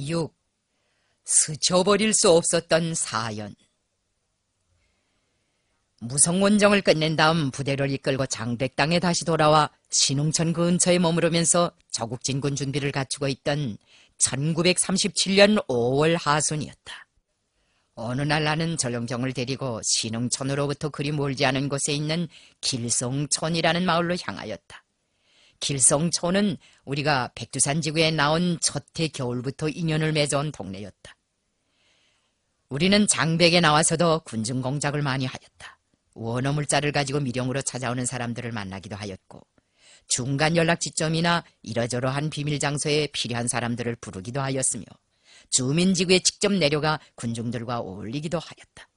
6. 스쳐버릴 수 없었던 사연 무성원정을 끝낸 다음 부대를 이끌고 장백 당에 다시 돌아와 신흥천 근처에 머무르면서 저국진군 준비를 갖추고 있던 1937년 5월 하순이었다. 어느 날 나는 전령경을 데리고 신흥천으로부터 그리 멀지 않은 곳에 있는 길송천이라는 마을로 향하였다. 길성초는 우리가 백두산 지구에 나온 첫해 겨울부터 인연을 맺어온 동네였다. 우리는 장백에 나와서도 군중 공작을 많이 하였다. 원어물자를 가지고 미령으로 찾아오는 사람들을 만나기도 하였고 중간 연락 지점이나 이러저러한 비밀 장소에 필요한 사람들을 부르기도 하였으며 주민지구에 직접 내려가 군중들과 어울리기도 하였다.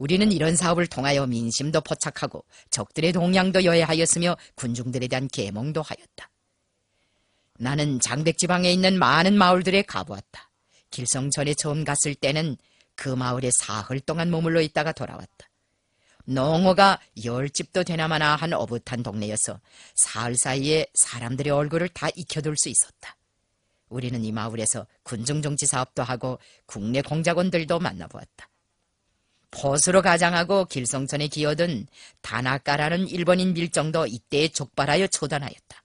우리는 이런 사업을 통하여 민심도 포착하고 적들의 동향도 여해하였으며 군중들에 대한 계몽도 하였다. 나는 장백지방에 있는 많은 마을들에 가보았다. 길성전에 처음 갔을 때는 그 마을에 사흘 동안 머물러 있다가 돌아왔다. 농어가 열 집도 되나마나 한 어붓한 동네여서 사흘 사이에 사람들의 얼굴을 다 익혀둘 수 있었다. 우리는 이 마을에서 군중정치 사업도 하고 국내 공작원들도 만나보았다. 포수로 가장하고 길성천에 기어든 다나카라는 일본인 밀정도 이때에 족발하여 초단하였다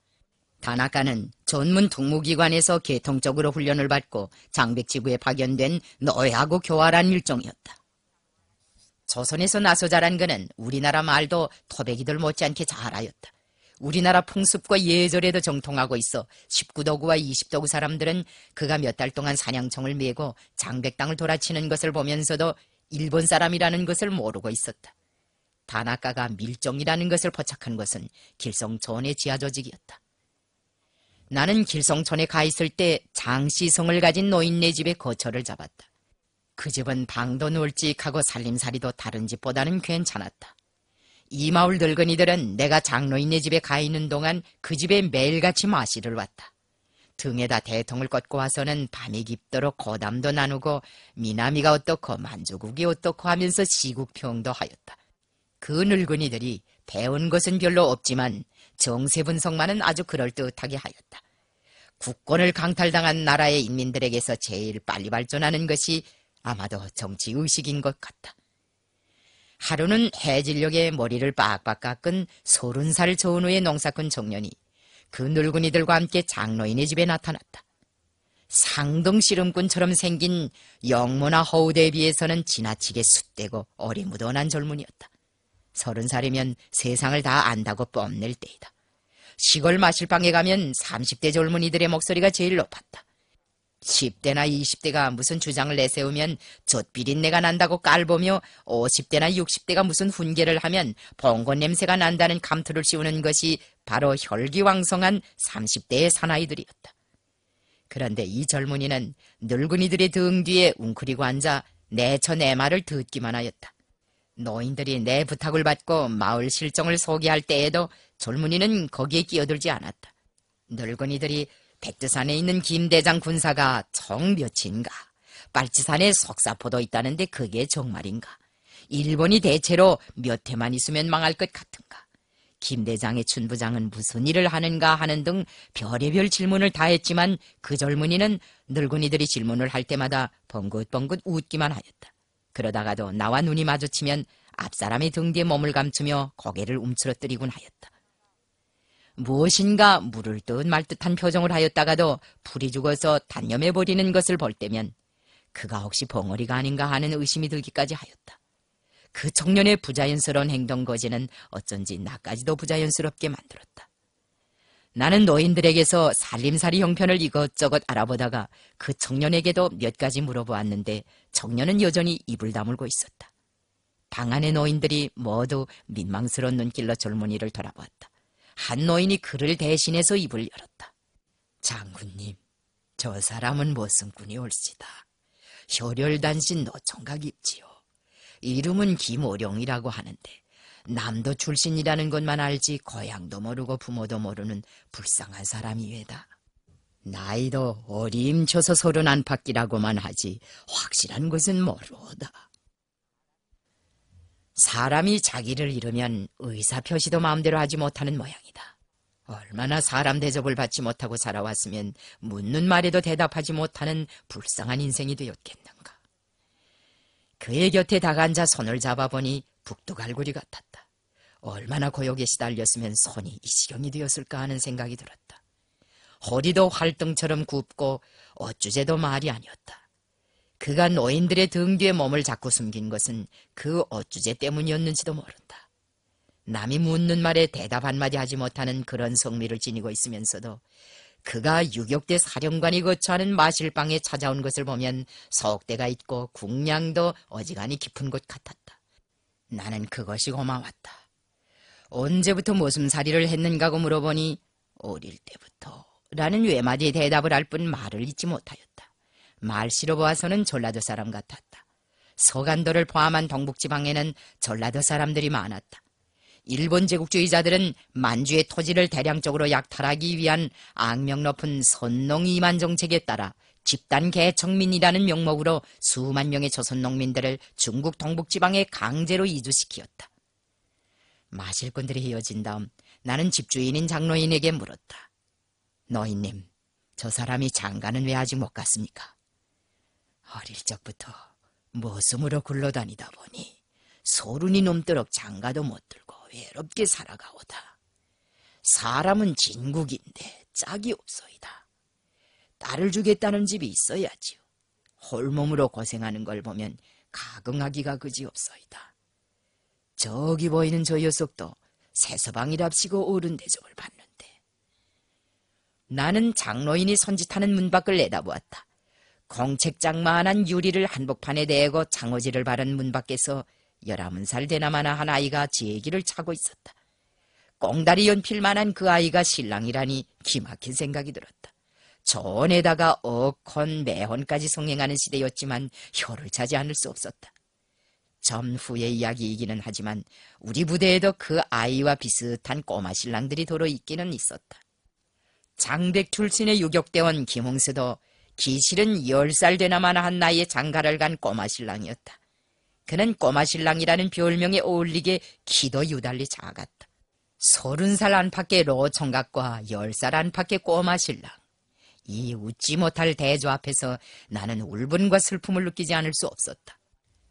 다나카는 전문 특무기관에서 개통적으로 훈련을 받고 장백지구에 파견된 너야하고 교활한 밀종이었다. 조선에서 나서 자란 그는 우리나라 말도 토백이들 못지않게 잘하였다. 우리나라 풍습과 예절에도 정통하고 있어 19도구와 20도구 사람들은 그가 몇 달 동안 사냥총을 메고 장백당을 돌아치는 것을 보면서도 일본 사람이라는 것을 모르고 있었다. 다나카가 밀정이라는 것을 포착한 것은 길성촌의 지하 조직이었다. 나는 길성촌에가 있을 때장시성을 가진 노인네 집에 거처를 잡았다. 그 집은 방도 놀직하고 살림살이도 다른 집보다는 괜찮았다. 이 마을 늙은이들은 내가 장로인네 집에 가 있는 동안 그 집에 매일같이 마시를 왔다. 등에다 대통을 꽂고 와서는 밤이 깊도록 거담도 나누고 미나미가 어떻고 만주국이 어떻고 하면서 시국평도 하였다. 그 늙은이들이 배운 것은 별로 없지만 정세 분석만은 아주 그럴듯하게 하였다. 국권을 강탈당한 나라의 인민들에게서 제일 빨리 발전하는 것이 아마도 정치 의식인 것 같다. 하루는 해질녘에 머리를 빡빡 깎은 서른 살 전후의 농사꾼 청년이 그 늙은이들과 함께 장로인의 집에 나타났다. 상동 씨름꾼처럼 생긴 영모나 허우대에 비해서는 지나치게 숫대고 어리무던한 젊은이였다. 서른 살이면 세상을 다 안다고 뽐낼 때이다. 시골 마실방에 가면 30대 젊은이들의 목소리가 제일 높았다. 10대나 20대가 무슨 주장을 내세우면 젖비린내가 난다고 깔보며 50대나 60대가 무슨 훈계를 하면 봉건 냄새가 난다는 감투를 씌우는 것이 바로 혈기왕성한 30대의 사나이들이었다. 그런데 이 젊은이는 늙은이들의 등 뒤에 웅크리고 앉아 내처 내 말을 듣기만 하였다. 노인들이 내 부탁을 받고 마을 실정을 소개할 때에도 젊은이는 거기에 끼어들지 않았다. 늙은이들이 백두산에 있는 김대장 군사가 정몇인가 빨치산에 석사포도 있다는데 그게 정말인가? 일본이 대체로 몇 해만 있으면 망할 것 같은가? 김대장의 춘부장은 무슨 일을 하는가 하는 등 별의별 질문을 다 했지만 그 젊은이는 늙은이들이 질문을 할 때마다 벙긋벙긋 웃기만 하였다. 그러다가도 나와 눈이 마주치면 앞사람의 등 뒤에 몸을 감추며 고개를 움츠러뜨리곤 하였다. 무엇인가 물을 듯 말듯한 표정을 하였다가도 불이 죽어서 단념해버리는 것을 볼 때면 그가 혹시 벙어리가 아닌가 하는 의심이 들기까지 하였다. 그 청년의 부자연스러운 행동 거지는 어쩐지 나까지도 부자연스럽게 만들었다. 나는 노인들에게서 살림살이 형편을 이것저것 알아보다가 그 청년에게도 몇 가지 물어보았는데 청년은 여전히 입을 다물고 있었다. 방 안의 노인들이 모두 민망스러운 눈길로 젊은이를 돌아보았다. 한 노인이 그를 대신해서 입을 열었다. 장군님, 저 사람은 무슨 꾼이 옳시다. 혈혈단신 노총각입지요. 이름은 김오룡이라고 하는데 남도 출신이라는 것만 알지 고향도 모르고 부모도 모르는 불쌍한 사람이외다. 나이도 어림쳐서 서른 안팎이라고만 하지 확실한 것은 모르다. 오 사람이 자기를 잃으면 의사 표시도 마음대로 하지 못하는 모양이다. 얼마나 사람 대접을 받지 못하고 살아왔으면 묻는 말에도 대답하지 못하는 불쌍한 인생이 되었겠는가. 그의 곁에 다가앉아 손을 잡아보니 북두갈고리 같았다. 얼마나 고역에 시달렸으면 손이 이시경이 되었을까 하는 생각이 들었다. 허리도 활등처럼 굽고 어쭈제도 말이 아니었다. 그가 노인들의 등 뒤에 몸을 자꾸 숨긴 것은 그 어쭈제 때문이었는지도 모른다. 남이 묻는 말에 대답 한마디 하지 못하는 그런 성미를 지니고 있으면서도 그가 유격대 사령관이 거처하는 마실방에 찾아온 것을 보면 석대가 있고 궁량도 어지간히 깊은 곳 같았다. 나는 그것이 고마웠다. 언제부터 모슴살이를 했는가고 물어보니 어릴 때부터 라는 외마디 대답을 할 뿐 말을 잊지 못하였다. 말씨로 보아서는 전라도 사람 같았다. 서간도를 포함한 동북지방에는 전라도 사람들이 많았다. 일본 제국주의자들은 만주의 토지를 대량적으로 약탈하기 위한 악명 높은 선농 이만 정책에 따라 집단 개척민이라는 명목으로 수만 명의 조선 농민들을 중국 동북지방에 강제로 이주시키었다. 마실꾼들이 헤어진 다음 나는 집주인인 장로인에게 물었다. 너희님, 저 사람이 장가는 왜 아직 못 갔습니까? 어릴 적부터 머슴으로 굴러다니다 보니 소 r 이 넘도록 장가도 못 들고 외롭게 살아가오다. 사람은 진국인데 짝이 없소이다. 딸을 주겠다는 집이 있어야지요. 홀몸으로 고생하는 걸 보면 가긍하기가 그지없소이다. 저기 보이는 저 녀석도 새서방이랍시고 오른 대접을 받는데 나는 장로인이 선짓하는 문 밖을 내다보았다. 공책장만한 유리를 한복판에 대고 장어지를 바른 문 밖에서 열아홉살 되나마나 한 아이가 제기를 차고 있었다. 꽁다리 연필만한 그 아이가 신랑이라니 기막힌 생각이 들었다. 전에다가 억헌 매헌까지 성행하는 시대였지만 혀를 차지 않을 수 없었다. 전후의 이야기이기는 하지만 우리 부대에도 그 아이와 비슷한 꼬마 신랑들이 도로 있기는 있었다. 장백 출신의 유격대원 김홍수도 기실은 열 살 되나마나 한 나이에 장가를 간 꼬마 신랑이었다. 그는 꼬마 신랑이라는 별명에 어울리게 키도 유달리 작았다. 서른 살 안팎의 로 청각과 열 살 안팎의 꼬마 신랑. 이 웃지 못할 대조 앞에서 나는 울분과 슬픔을 느끼지 않을 수 없었다.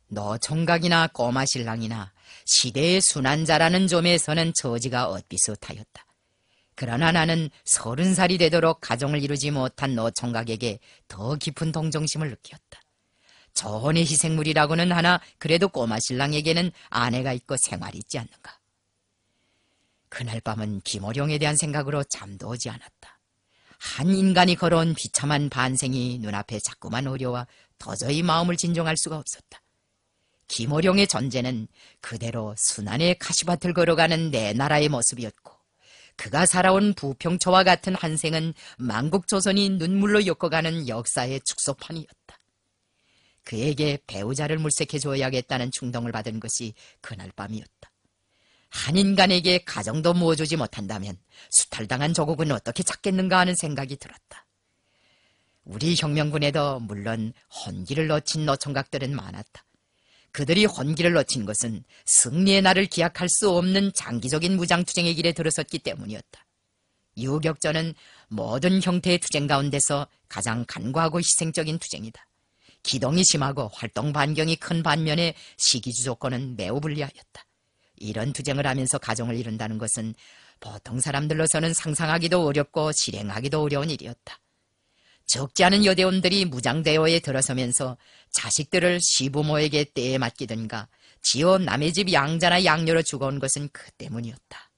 너 청각이나 꼬마 신랑이나 시대의 순환자라는 점에서는 처지가 엇비슷하였다. 그러나 나는 서른 살이 되도록 가정을 이루지 못한 노총각에게 더 깊은 동정심을 느꼈다. 전의 희생물이라고는 하나 그래도 꼬마 신랑에게는 아내가 있고 생활이 있지 않는가. 그날 밤은 김어령에 대한 생각으로 잠도 오지 않았다. 한 인간이 걸어온 비참한 반생이 눈앞에 자꾸만 오려와 도저히 마음을 진정할 수가 없었다. 김어령의 전제는 그대로 순환의 가시밭을 걸어가는 내 나라의 모습이었고 그가 살아온 부평초와 같은 한생은 만국조선이 눈물로 엮어가는 역사의 축소판이었다. 그에게 배우자를 물색해줘야겠다는 충동을 받은 것이 그날 밤이었다. 한 인간에게 가정도 모아주지 못한다면 수탈당한 조국은 어떻게 찾겠는가 하는 생각이 들었다. 우리 혁명군에도 물론 헌기를 놓친 노총각들은 많았다. 그들이 혼기를 놓친 것은 승리의 날을 기약할 수 없는 장기적인 무장투쟁의 길에 들어섰기 때문이었다. 유격전은 모든 형태의 투쟁 가운데서 가장 간과하고 희생적인 투쟁이다. 기동이 심하고 활동 반경이 큰 반면에 시기주 조건은 매우 불리하였다. 이런 투쟁을 하면서 가정을 이룬다는 것은 보통 사람들로서는 상상하기도 어렵고 실행하기도 어려운 일이었다. 적지 않은 여대원들이 무장대오에 들어서면서 자식들을 시부모에게 때에 맡기든가 지어 남의 집 양자나 양녀로 죽어온 것은 그 때문이었다.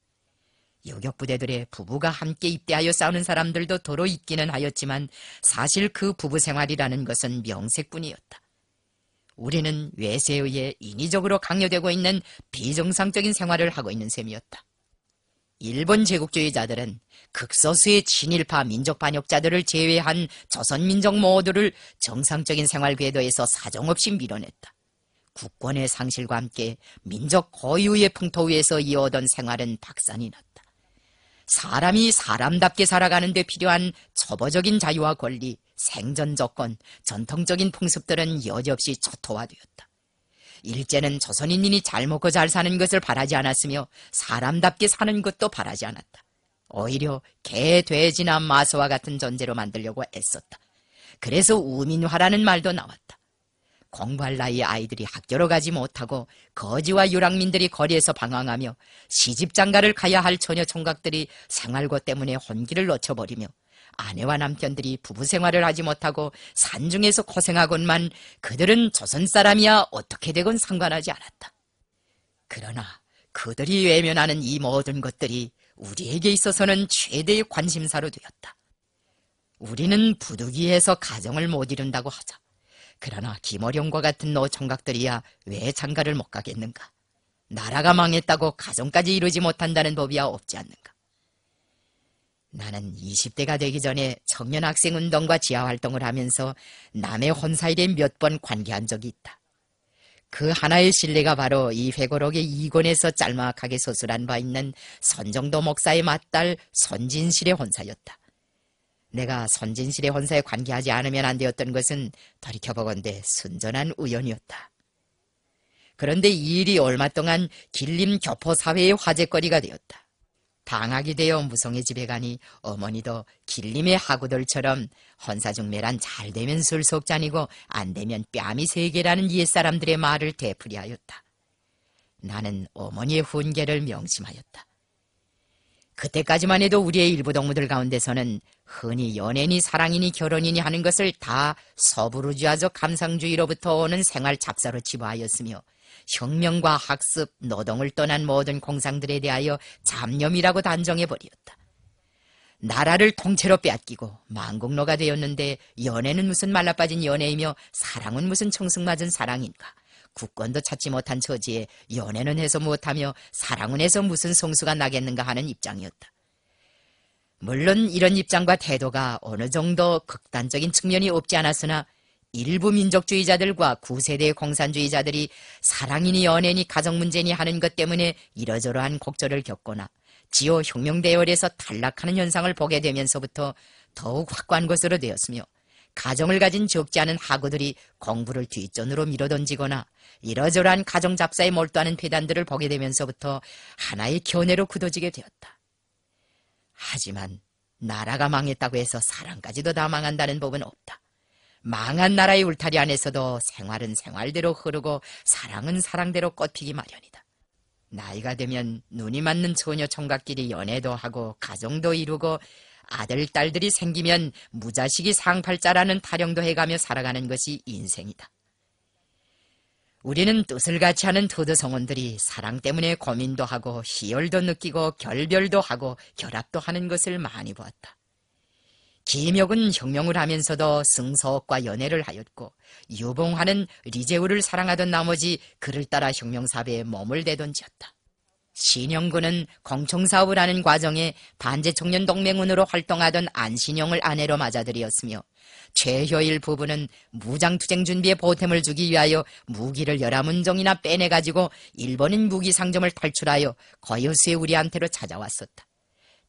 여격부대들의 부부가 함께 입대하여 싸우는 사람들도 도로 있기는 하였지만 사실 그 부부 생활이라는 것은 명색뿐이었다. 우리는 외세에 의해 인위적으로 강요되고 있는 비정상적인 생활을 하고 있는 셈이었다. 일본 제국주의자들은 극소수의 친일파 민족 반역자들을 제외한 조선 민족 모두를 정상적인 생활 궤도에서 사정없이 밀어냈다. 국권의 상실과 함께 민족 고유의 풍토 위에서 이어오던 생활은 박산이 났다. 사람이 사람답게 살아가는 데 필요한 초보적인 자유와 권리, 생존 조건, 전통적인 풍습들은 여지없이 초토화되었다. 일제는 조선인이 잘 먹고 잘 사는 것을 바라지 않았으며 사람답게 사는 것도 바라지 않았다. 오히려 개, 돼지나 마소와 같은 존재로 만들려고 애썼다. 그래서 우민화라는 말도 나왔다. 공부할 나이 아이들이 학교로 가지 못하고 거지와 유랑민들이 거리에서 방황하며 시집장가를 가야 할 처녀 총각들이 생활고 때문에 혼기를 놓쳐버리며 아내와 남편들이 부부 생활을 하지 못하고 산중에서 고생하건만 그들은 조선 사람이야 어떻게 되건 상관하지 않았다. 그러나 그들이 외면하는 이 모든 것들이 우리에게 있어서는 최대의 관심사로 되었다. 우리는 부득이해서 가정을 못 이룬다고 하자. 그러나 김어령과 같은 노총각들이야 왜 장가를 못 가겠는가? 나라가 망했다고 가정까지 이루지 못한다는 법이야 없지 않는가? 나는 20대가 되기 전에 청년 학생 운동과 지하 활동을 하면서 남의 혼사일에 몇 번 관계한 적이 있다. 그 하나의 신뢰가 바로 이 회고록의 2권에서 짤막하게 소술한바 있는 선정도 목사의 맏딸 선진실의 혼사였다. 내가 선진실의 혼사에 관계하지 않으면 안 되었던 것은 돌이켜보건대 순전한 우연이었다. 그런데 이 일이 얼마 동안 길림 교포 사회의 화제거리가 되었다. 당하게 되어 무성의 집에 가니 어머니도 길림의 하구들처럼 헌사중매란 잘 되면 술속잔이고 안 되면 뺨이 세 개라는 옛사람들의 말을 되풀이하였다. 나는 어머니의 훈계를 명심하였다. 그때까지만 해도 우리의 일부 동무들 가운데서는 흔히 연애니 사랑이니 결혼이니 하는 것을 다 서부르주아적 감상주의로부터 오는 생활 잡사로 치부하였으며 혁명과 학습, 노동을 떠난 모든 공상들에 대하여 잡념이라고 단정해버렸다. 나라를 통째로 빼앗기고 망국노가 되었는데 연애는 무슨 말라빠진 연애이며 사랑은 무슨 청승맞은 사랑인가. 국권도 찾지 못한 처지에 연애는 해서 못하며 사랑은 해서 무슨 성수가 나겠는가 하는 입장이었다. 물론 이런 입장과 태도가 어느 정도 극단적인 측면이 없지 않았으나 일부 민족주의자들과 구세대 공산주의자들이 사랑이니 연애니 가정문제니 하는 것 때문에 이러저러한 곡절을 겪거나 지오 혁명대열에서 탈락하는 현상을 보게 되면서부터 더욱 확고한 것으로 되었으며 가정을 가진 적지 않은 학우들이 공부를 뒷전으로 밀어던지거나 이러저러한 가정 잡사에 몰두하는 폐단들을 보게 되면서부터 하나의 견해로 굳어지게 되었다. 하지만 나라가 망했다고 해서 사랑까지도 다 망한다는 법은 없다. 망한 나라의 울타리 안에서도 생활은 생활대로 흐르고 사랑은 사랑대로 꽃피기 마련이다. 나이가 되면 눈이 맞는 처녀 총각끼리 연애도 하고 가정도 이루고 아들, 딸들이 생기면 무자식이 상팔자라는 타령도 해가며 살아가는 것이 인생이다. 우리는 뜻을 같이 하는 토드 성원들이 사랑 때문에 고민도 하고 희열도 느끼고 결별도 하고 결합도 하는 것을 많이 보았다. 김혁은 혁명을 하면서도 승서옥과 연애를 하였고 유봉화는 리제우를 사랑하던 나머지 그를 따라 혁명사배에 몸을 대던지었다. 신영군은 공총사업을 하는 과정에 반제청년동맹원으로 활동하던 안신영을 아내로 맞아들이었으며 최효일 부부는 무장투쟁 준비에 보탬을 주기 위하여 무기를 열하 문정이나 빼내가지고 일본인 무기 상점을 탈출하여 거여수의 우리한테로 찾아왔었다.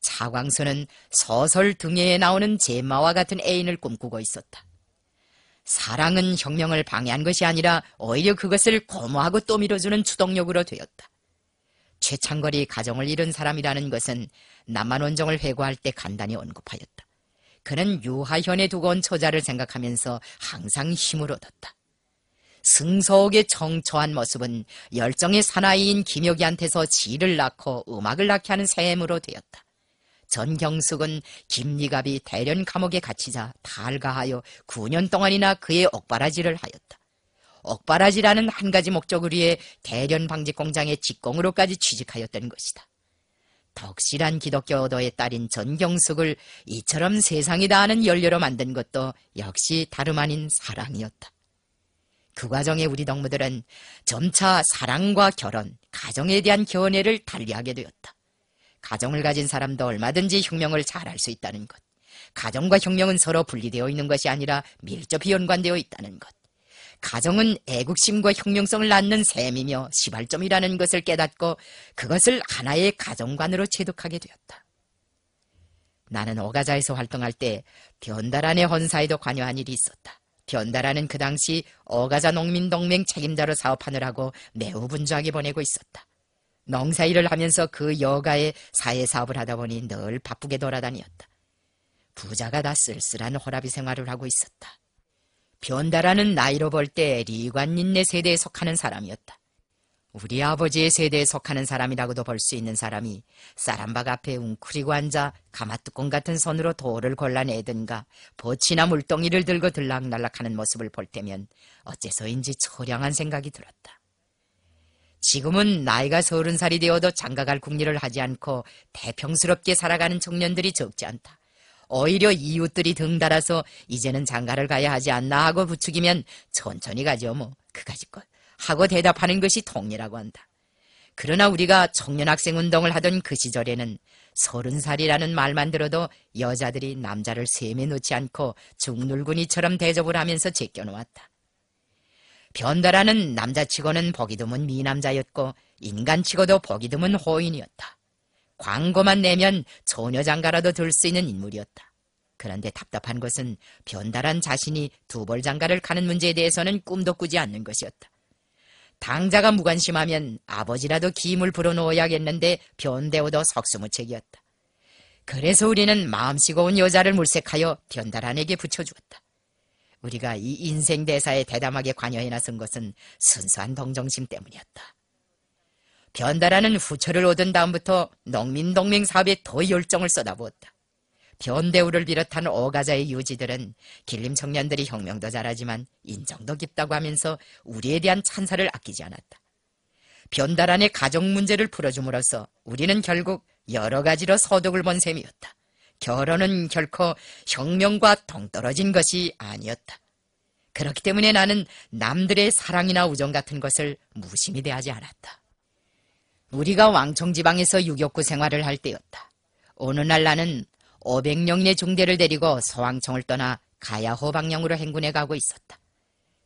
차광선은 서설 등에 나오는 제마와 같은 애인을 꿈꾸고 있었다. 사랑은 혁명을 방해한 것이 아니라 오히려 그것을 고모하고 또 밀어주는 추동력으로 되었다. 최창걸이 가정을 잃은 사람이라는 것은 남한원정을 회고할 때 간단히 언급하였다. 그는 유하현의 두고 온 처자를 생각하면서 항상 힘을 얻었다. 승소옥의 청초한 모습은 열정의 사나이인 김혁이한테서 지를 낳고 음악을 낳게 하는 샘으로 되었다. 전경숙은 김리갑이 대련 감옥에 갇히자 달가하여 9년 동안이나 그의 억바라지를 하였다. 억바라지라는 한 가지 목적을 위해 대련 방직 공장의 직공으로까지 취직하였던 것이다. 덕실한 기독교 어도의 딸인 전경숙을 이처럼 세상이 다하는 연료로 만든 것도 역시 다름 아닌 사랑이었다. 그 과정에 우리 덕무들은 점차 사랑과 결혼, 가정에 대한 견해를 달리하게 되었다. 가정을 가진 사람도 얼마든지 혁명을 잘할 수 있다는 것. 가정과 혁명은 서로 분리되어 있는 것이 아니라 밀접히 연관되어 있다는 것. 가정은 애국심과 혁명성을 낳는 셈이며 시발점이라는 것을 깨닫고 그것을 하나의 가정관으로 체득하게 되었다. 나는 어가자에서 활동할 때 변다란의 헌사에도 관여한 일이 있었다. 변다란은 그 당시 어가자 농민동맹 책임자로 사업하느라고 매우 분주하게 보내고 있었다. 농사일을 하면서 그 여가에 사회사업을 하다 보니 늘 바쁘게 돌아다녔다 부자가 다 쓸쓸한 호라비 생활을 하고 있었다. 변다라는 나이로 볼 때 리관인네 세대에 속하는 사람이었다. 우리 아버지의 세대에 속하는 사람이라고도 볼 수 있는 사람이 사람박 앞에 웅크리고 앉아 가마뚜껑 같은 손으로 돌을 골라내든가 버치나 물덩이를 들고 들락날락하는 모습을 볼 때면 어째서인지 초량한 생각이 들었다. 지금은 나이가 서른 살이 되어도 장가갈 궁리를 하지 않고 대평스럽게 살아가는 청년들이 적지 않다. 오히려 이웃들이 등달아서 이제는 장가를 가야 하지 않나 하고 부추기면 천천히 가죠 뭐 그가지 것 하고 대답하는 것이 통리라고 한다. 그러나 우리가 청년 학생 운동을 하던 그 시절에는 서른 살이라는 말만 들어도 여자들이 남자를 세에 놓지 않고 죽놀군이처럼 대접을 하면서 제껴놓았다. 변달하는 남자치고는 보기 드문 미남자였고 인간치고도 보기 드문 호인이었다. 광고만 내면 소녀 장가라도 들 수 있는 인물이었다. 그런데 답답한 것은 변달한 자신이 두벌 장가를 가는 문제에 대해서는 꿈도 꾸지 않는 것이었다. 당자가 무관심하면 아버지라도 김을 불어넣어야겠는데 변대우도 석수무책이었다. 그래서 우리는 마음씨고운 여자를 물색하여 변달한에게 붙여주었다. 우리가 이 인생 대사에 대담하게 관여해 나선 것은 순수한 동정심 때문이었다. 변다라는 후처를 얻은 다음부터 농민동맹 사업에 더 열정을 쏟아부었다. 변대우를 비롯한 어가자의 유지들은 길림 청년들이 혁명도 잘하지만 인정도 깊다고 하면서 우리에 대한 찬사를 아끼지 않았다. 변다란의 가족 문제를 풀어줌으로써 우리는 결국 여러 가지로 소독을본 셈이었다. 결혼은 결코 혁명과 동떨어진 것이 아니었다. 그렇기 때문에 나는 남들의 사랑이나 우정 같은 것을 무심히 대하지 않았다. 우리가 왕청지방에서 유격구 생활을 할 때였다. 어느 날 나는 500명의 중대를 데리고 서왕청을 떠나 가야호 방향으로 행군해 가고 있었다.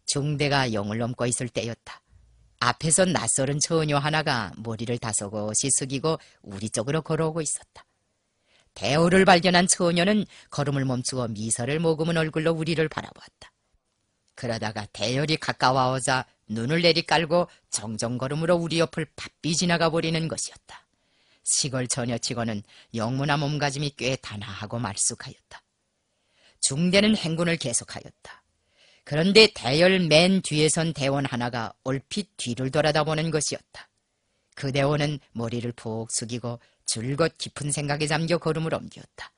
중대가 영을 넘고 있을 때였다. 앞에서 낯설은 처녀 하나가 머리를 다소곳이 숙이고 우리 쪽으로 걸어오고 있었다. 대우를 발견한 처녀는 걸음을 멈추어 미소를 모금은 얼굴로 우리를 바라보았다. 그러다가 대열이 가까워오자 눈을 내리깔고 정정걸음으로 우리 옆을 바삐 지나가 버리는 것이었다. 시골 처녀 치고는 영문화 몸가짐이 꽤 단아하고 말쑥하였다. 중대는 행군을 계속하였다. 그런데 대열 맨 뒤에선 대원 하나가 얼핏 뒤를 돌아다보는 것이었다. 그 대원은 머리를 푹 숙이고 줄곧 깊은 생각에 잠겨 걸음을 옮겼다.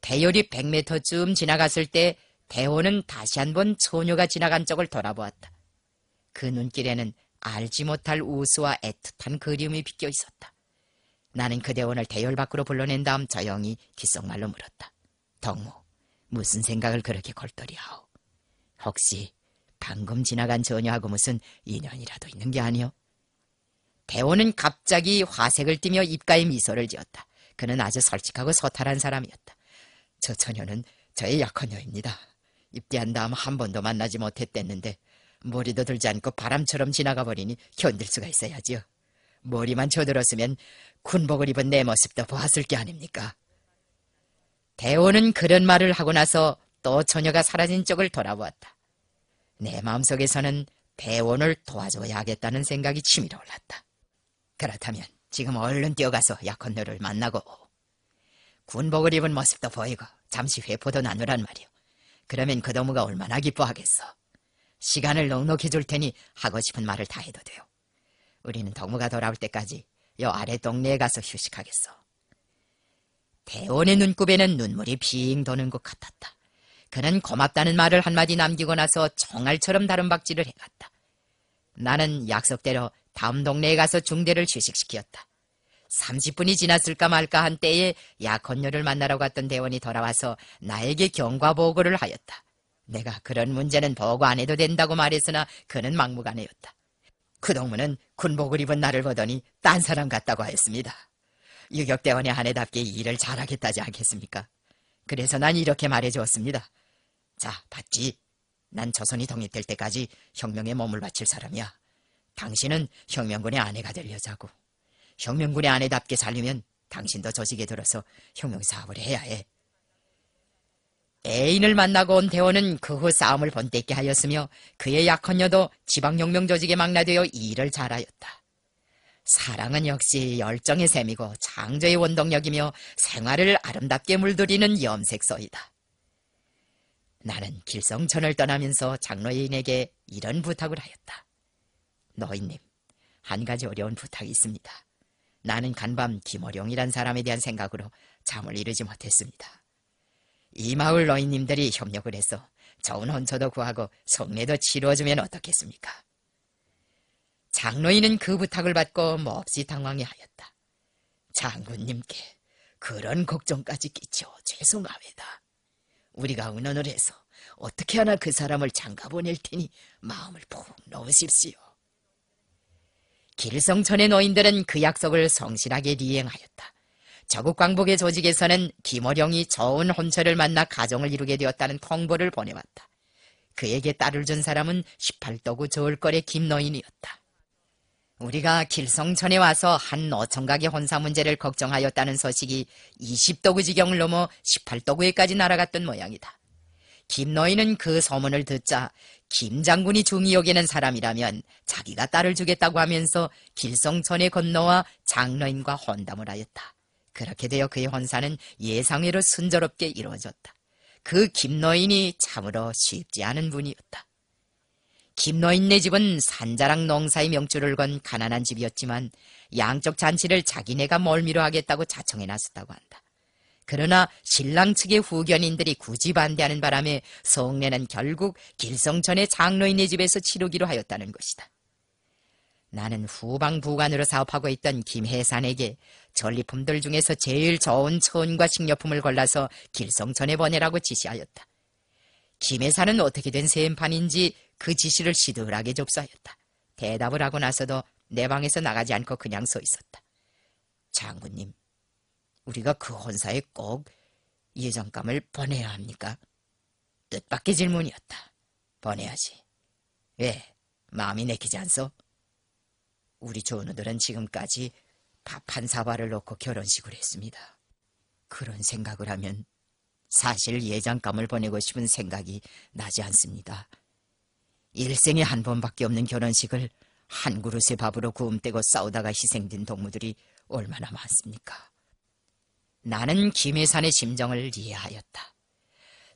대열이 100m쯤 지나갔을 때 대호는 다시 한번 처녀가 지나간 쪽을 돌아보았다. 그 눈길에는 알지 못할 우스와 애틋한 그리움이 비껴 있었다. 나는 그 대원을 대열 밖으로 불러낸 다음 저영이 귓속말로 물었다. 덕무, 무슨 생각을 그렇게 골똘히하오 혹시 방금 지나간 처녀하고 무슨 인연이라도 있는 게 아니오? 대호는 갑자기 화색을 띠며 입가에 미소를 지었다. 그는 아주 솔직하고 소탈한 사람이었다. 저 처녀는 저의 약혼녀입니다. 입대한 다음 한 번도 만나지 못했댔는데 머리도 들지 않고 바람처럼 지나가 버리니 견딜 수가 있어야지요. 머리만 쳐들었으면 군복을 입은 내 모습도 보았을 게 아닙니까? 대호는 그런 말을 하고 나서 또 처녀가 사라진 쪽을 돌아보았다. 내 마음속에서는 대원을 도와줘야겠다는 생각이 치밀어 올랐다. 그렇다면 지금 얼른 뛰어가서 약혼녀를 만나고 군복을 입은 모습도 보이고 잠시 회포도 나누란 말이오. 그러면 그 도무가 얼마나 기뻐하겠어. 시간을 넉넉히 줄 테니 하고 싶은 말을 다 해도 돼요. 우리는 덕무가 돌아올 때까지 요 아래 동네에 가서 휴식하겠어. 대원의 눈곱에는 눈물이 빙 도는 것 같았다. 그는 고맙다는 말을 한마디 남기고 나서 정알처럼 다른 박질을 해갔다. 나는 약속대로 다음 동네에 가서 중대를 취식시키었다. 30분이 지났을까 말까 한 때에 약혼녀를 만나러 갔던 대원이 돌아와서 나에게 경과 보고를 하였다. 내가 그런 문제는 보고 안 해도 된다고 말했으나 그는 막무가내였다. 그 동무는 군복을 입은 나를 보더니 딴 사람 같다고 하였습니다. 유격대원의 아내답게 일을 잘하겠다지 않겠습니까? 그래서 난 이렇게 말해주었습니다. 자, 봤지? 난 조선이 독립될 때까지 혁명에 몸을 바칠 사람이야. 당신은 혁명군의 아내가 될 여자고 혁명군의 아내답게 살려면 당신도 조직에 들어서 혁명사업을 해야 해. 애인을 만나고 온 대원은 그 후 싸움을 번뜩게 하였으며 그의 약혼녀도 지방혁명조직에 망라되어 일을 잘하였다. 사랑은 역시 열정의 셈이고 창조의 원동력이며 생활을 아름답게 물들이는 염색소이다. 나는 길성천을 떠나면서 장로인에게 이런 부탁을 하였다. 너희님, 한 가지 어려운 부탁이 있습니다. 나는 간밤 김어룡이란 사람에 대한 생각으로 잠을 이루지 못했습니다. 이 마을 너희님들이 협력을 해서 좋은 혼처도 구하고 성례도 치루어주면 어떻겠습니까? 장로인은 그 부탁을 받고 몹시 당황해하였다. 장군님께 그런 걱정까지 끼쳐 죄송합니다. 우리가 의논을 해서 어떻게 하나 그 사람을 장가 보낼 테니 마음을 푹 넣으십시오. 길성천의 노인들은 그 약속을 성실하게 이행하였다. 저국 광복의 조직에서는 김어령이 저은 혼처를 만나 가정을 이루게 되었다는 통보를 보내왔다. 그에게 딸을 준 사람은 18도구 저을거래 김노인이었다. 우리가 길성천에 와서 한 어청각의 혼사 문제를 걱정하였다는 소식이 20도구 지경을 넘어 18도구에까지 날아갔던 모양이다. 김노인은 그 소문을 듣자 김 장군이 중이 여기는 사람이라면 자기가 딸을 주겠다고 하면서 길성천에 건너와 장로인과 혼담을 하였다. 그렇게 되어 그의 혼사는 예상외로 순조롭게 이루어졌다. 그 김노인이 참으로 쉽지 않은 분이었다. 김노인네 집은 산자랑 농사의 명주를 건 가난한 집이었지만 양쪽 잔치를 자기네가 멀미로 하겠다고 자청해 놨었다고 한다. 그러나 신랑 측의 후견인들이 굳이 반대하는 바람에 성례는 결국 길성천의 장로인의 집에서 치르기로 하였다는 것이다. 나는 후방 부관으로 사업하고 있던 김혜산에게 전리품들 중에서 제일 좋은 천과 식료품을 골라서 길성천에 보내라고 지시하였다. 김혜산은 어떻게 된 셈판인지 그 지시를 시들하게 접수하였다. 대답을 하고 나서도 내 방에서 나가지 않고 그냥 서 있었다. 장군님, 우리가 그 혼사에 꼭 예정감을 보내야 합니까? 뜻밖의 질문이었다. 보내야지. 왜? 마음이 내키지 않소? 우리 조누들은 지금까지 밥 한 사발을 놓고 결혼식을 했습니다. 그런 생각을 하면 사실 예장감을 보내고 싶은 생각이 나지 않습니다. 일생에 한 번밖에 없는 결혼식을 한 그릇의 밥으로 구움떼고 싸우다가 희생된 동무들이 얼마나 많습니까? 나는 김해산의 심정을 이해하였다.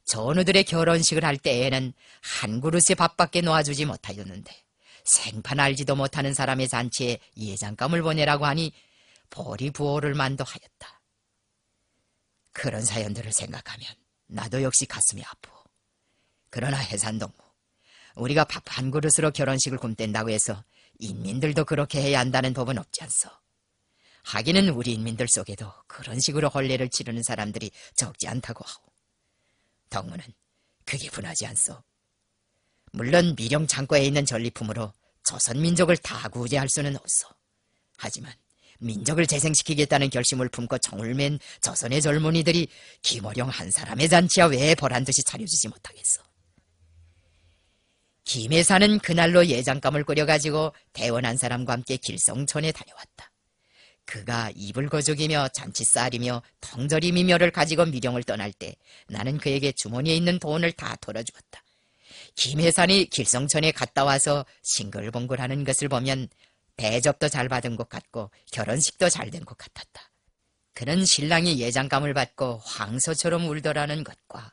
전우들의 결혼식을 할 때에는 한 그릇의 밥밖에 놓아주지 못하였는데 생판 알지도 못하는 사람의 잔치에 예장감을 보내라고 하니 보리 부호를 만도하였다. 그런 사연들을 생각하면 나도 역시 가슴이 아프. 그러나 해산동무, 우리가 밥 한 그릇으로 결혼식을 굶댄다고 해서 인민들도 그렇게 해야 한다는 법은 없지 않소. 하기는 우리 인민들 속에도 그런 식으로 헐레를 치르는 사람들이 적지 않다고 하오 덕무는 그게 분하지 않소. 물론 미령 창고에 있는 전리품으로 조선 민족을 다 구제할 수는 없소. 하지만 민족을 재생시키겠다는 결심을 품고 정을 맨 조선의 젊은이들이 김어령 한 사람의 잔치와왜 보란듯이 차려주지 못하겠소. 김해사는 그날로 예장감을 꾸려가지고 대원 한 사람과 함께 길성촌에 다녀왔다. 그가 이불 거죽이며 잔치쌀이며 덩저리 미묘를 가지고 미령을 떠날 때 나는 그에게 주머니에 있는 돈을 다털어주었다 김혜산이 길성천에 갔다 와서 싱글벙글하는 것을 보면 대접도 잘 받은 것 같고 결혼식도 잘 된 것 같았다. 그는 신랑이 예장감을 받고 황소처럼 울더라는 것과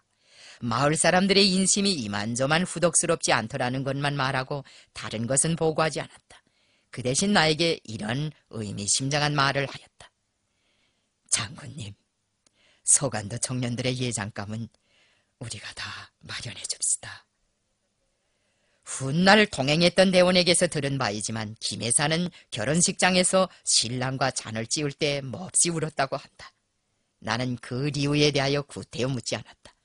마을 사람들의 인심이 이만저만 후덕스럽지 않더라는 것만 말하고 다른 것은 보고하지 않았다. 그 대신 나에게 이런 의미심장한 말을 하였다. 장군님, 소간도 청년들의 예장감은 우리가 다 마련해 줍시다. 훗날 동행했던 대원에게서 들은 바이지만 김혜사는 결혼식장에서 신랑과 잔을 찌울 때 몹시 울었다고 한다. 나는 그리우에 대하여 구태여 묻지 않았다.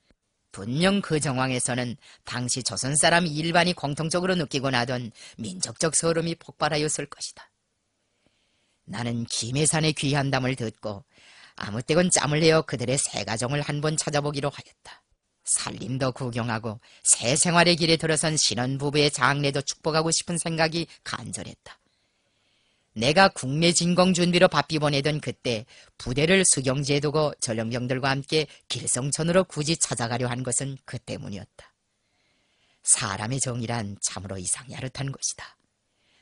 분명 그 정황에서는 당시 조선 사람 일반이 공통적으로 느끼고나던 민족적 소름이 폭발하였을 것이다. 나는 김해산의 귀한담을 듣고 아무 때건 짬을 내어 그들의 새 가정을 한번 찾아보기로 하였다. 살림도 구경하고 새 생활의 길에 들어선 신혼부부의 장례도 축복하고 싶은 생각이 간절했다. 내가 국내 진공 준비로 바삐 보내던 그때 부대를 수경지에 두고 전령병들과 함께 길성천으로 굳이 찾아가려 한 것은 그 때문이었다. 사람의 정이란 참으로 이상 야릇한 것이다.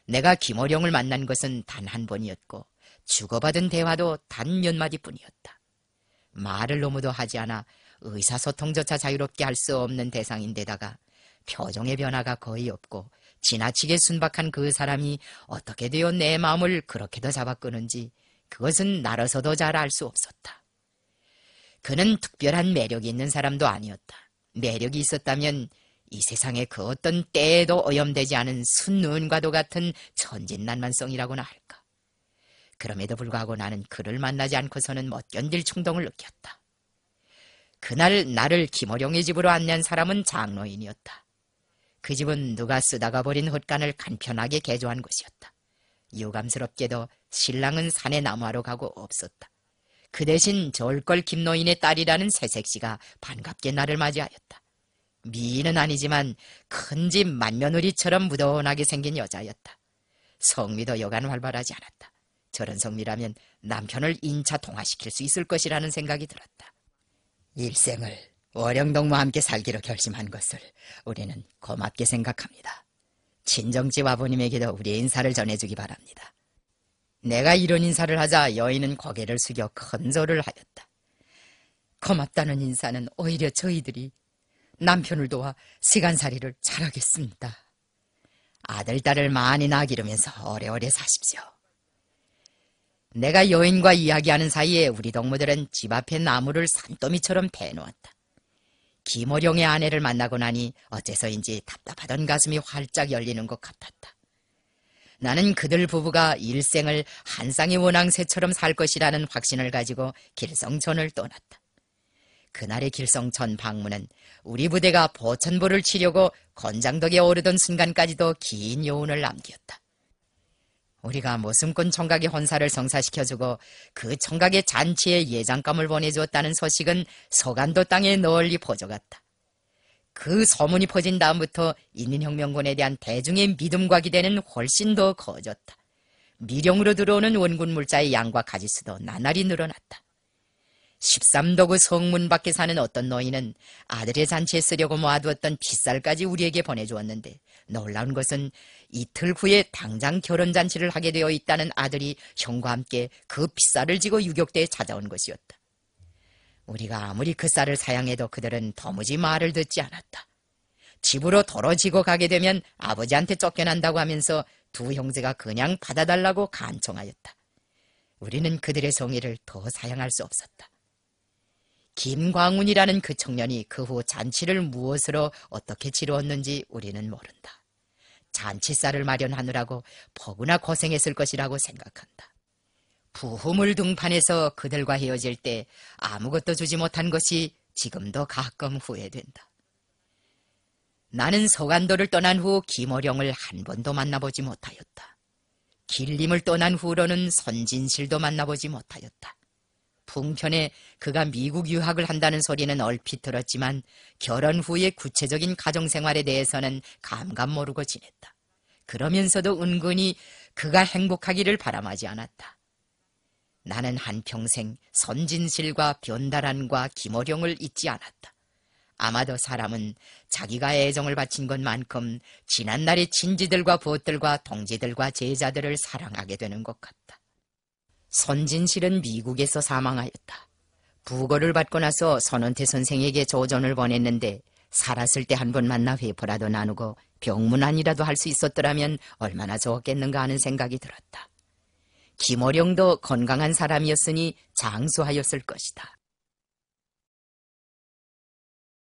내가 김어령을 만난 것은 단 한 번이었고 주고받은 대화도 단 몇 마디뿐이었다. 말을 너무도 하지 않아 의사소통조차 자유롭게 할 수 없는 대상인데다가 표정의 변화가 거의 없고 지나치게 순박한 그 사람이 어떻게 되어 내 마음을 그렇게도 잡아끄는지 그것은 나로서도 잘 알 수 없었다. 그는 특별한 매력이 있는 사람도 아니었다. 매력이 있었다면 이세상에그 어떤 때에도 오염되지 않은 순눈과도 같은 천진난만성이라고나 할까. 그럼에도 불구하고 나는 그를 만나지 않고서는 못 견딜 충동을 느꼈다. 그날 나를 김어령의 집으로 안내한 사람은 장로인이었다. 그 집은 누가 쓰다가 버린 헛간을 간편하게 개조한 곳이었다. 유감스럽게도 신랑은 산에 나무하러 가고 없었다. 그 대신 절걸 김노인의 딸이라는 새색씨가 반갑게 나를 맞이하였다. 미인은 아니지만 큰 집 만며느리처럼 무던하게 생긴 여자였다. 성미도 여간 활발하지 않았다. 저런 성미라면 남편을 인차 통화시킬 수 있을 것이라는 생각이 들었다. 일생을 월영동무와 함께 살기로 결심한 것을 우리는 고맙게 생각합니다. 친정지와버님에게도 우리의 인사를 전해주기 바랍니다. 내가 이런 인사를 하자 여인은 고개를 숙여 건절을 하였다. 고맙다는 인사는 오히려 저희들이 남편을 도와 시간살이를 잘하겠습니다. 아들, 딸을 많이 낳아 기르면서 오래오래 사십시오. 내가 여인과 이야기하는 사이에 우리 동무들은 집 앞에 나무를 산더미처럼 패놓았다. 김호룡의 아내를 만나고 나니 어째서인지 답답하던 가슴이 활짝 열리는 것 같았다. 나는 그들 부부가 일생을 한 쌍의 원앙새처럼 살 것이라는 확신을 가지고 길성천을 떠났다. 그날의 길성천 방문은 우리 부대가 보천보를 치려고 건장덕에 오르던 순간까지도 긴 여운을 남겼다. 우리가 모순꾼 청각의 혼사를 성사시켜주고 그청각의 잔치에 예장감을 보내주었다는 소식은 서간도 땅에 널리 퍼져갔다. 그 소문이 퍼진 다음부터 인민혁명군에 대한 대중의 믿음과 기대는 훨씬 더 커졌다. 미령으로 들어오는 원군 물자의 양과 가지수도 나날이 늘어났다. 13도구 성문 밖에 사는 어떤 노인은 아들의 잔치에 쓰려고 모아두었던 빗살까지 우리에게 보내주었는데 놀라운 것은 이틀 후에 당장 결혼잔치를 하게 되어 있다는 아들이 형과 함께 그 빗살을 지고 유격대에 찾아온 것이었다. 우리가 아무리 그 쌀을 사양해도 그들은 도무지 말을 듣지 않았다. 집으로 떨어지고 가게 되면 아버지한테 쫓겨난다고 하면서 두 형제가 그냥 받아달라고 간청하였다. 우리는 그들의 성의를 더 사양할 수 없었다. 김광운이라는그 청년이 그 후 잔치를 무엇으로 어떻게 치루었는지 우리는 모른다. 잔치살을 마련하느라고 포구나 고생했을 것이라고 생각한다. 부후물 등판에서 그들과 헤어질 때 아무것도 주지 못한 것이 지금도 가끔 후회된다. 나는 서간도를 떠난 후 김어령을 한 번도 만나보지 못하였다. 길림을 떠난 후로는 선진실도 만나보지 못하였다. 풍편에 그가 미국 유학을 한다는 소리는 얼핏 들었지만 결혼 후의 구체적인 가정생활에 대해서는 감감 모르고 지냈다. 그러면서도 은근히 그가 행복하기를 바람하지 않았다. 나는 한평생 선진실과 변다란과 김어령을 잊지 않았다. 아마도 사람은 자기가 애정을 바친 것만큼 지난날의 친지들과 부엇들과 동지들과 제자들을 사랑하게 되는 것 같다. 선진실은 미국에서 사망하였다. 부거를 받고 나서 선원태 선생에게 조전을 보냈는데 살았을 때 한 번 만나 회포라도 나누고 병문안이라도 할 수 있었더라면 얼마나 좋았겠는가 하는 생각이 들었다. 김어령도 건강한 사람이었으니 장수하였을 것이다.